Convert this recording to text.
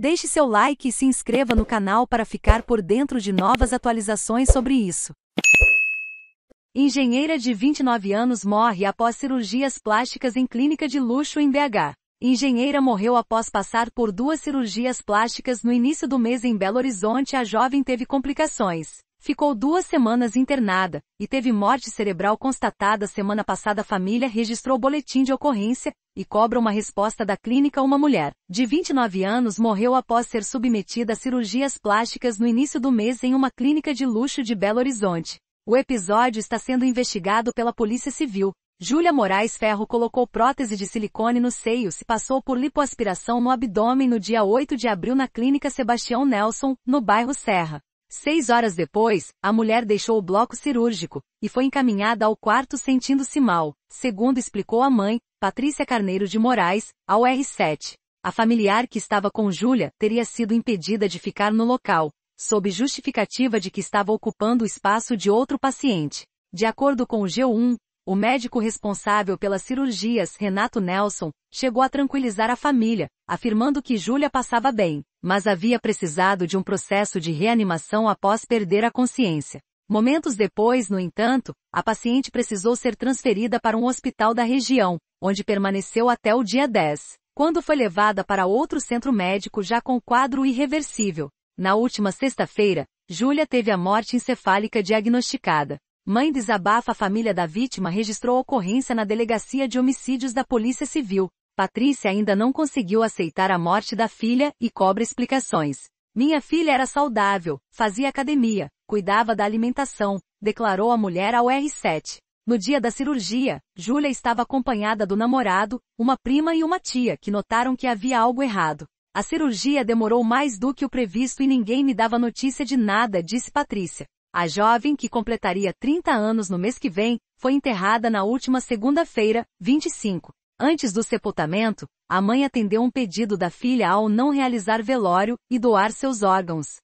Deixe seu like e se inscreva no canal para ficar por dentro de novas atualizações sobre isso. Engenheira de 29 anos morre após cirurgias plásticas em clínica de luxo em BH. Engenheira morreu após passar por duas cirurgias plásticas no início do mês em Belo Horizonte. A jovem teve complicações Ficou duas semanas internada e teve morte cerebral constatada semana passada. A família registrou boletim de ocorrência e cobra uma resposta da clínica. Uma mulher de 29 anos morreu após ser submetida a cirurgias plásticas no início do mês em uma clínica de luxo de Belo Horizonte. O episódio está sendo investigado pela Polícia Civil. Júlia Moraes Ferro colocou prótese de silicone no seio, e passou por lipoaspiração no abdômen no dia 8 de abril na clínica Sebastião Nelson, no bairro Serra. Seis horas depois, a mulher deixou o bloco cirúrgico e foi encaminhada ao quarto sentindo-se mal, segundo explicou a mãe, Patrícia Carneiro de Moraes, ao R7. A familiar que estava com Júlia teria sido impedida de ficar no local, sob justificativa de que estava ocupando o espaço de outro paciente. De acordo com o G1, o médico responsável pelas cirurgias, Renato Nelson, chegou a tranquilizar a família, afirmando que Júlia passava bem mas havia precisado de um processo de reanimação após perder a consciência. Momentos depois, no entanto, a paciente precisou ser transferida para um hospital da região, onde permaneceu até o dia 10, quando foi levada para outro centro médico já com quadro irreversível. Na última sexta-feira, Júlia teve a morte encefálica diagnosticada. Mãe desabafa a família da vítima registrou ocorrência na Delegacia de Homicídios da Polícia Civil, Patrícia ainda não conseguiu aceitar a morte da filha e cobra explicações. Minha filha era saudável, fazia academia, cuidava da alimentação, declarou a mulher ao R7. No dia da cirurgia, Júlia estava acompanhada do namorado, uma prima e uma tia que notaram que havia algo errado. A cirurgia demorou mais do que o previsto e ninguém me dava notícia de nada, disse Patrícia. A jovem, que completaria 30 anos no mês que vem, foi enterrada na última segunda-feira, 25. Antes do sepultamento, a mãe atendeu um pedido da filha ao não realizar velório e doar seus órgãos.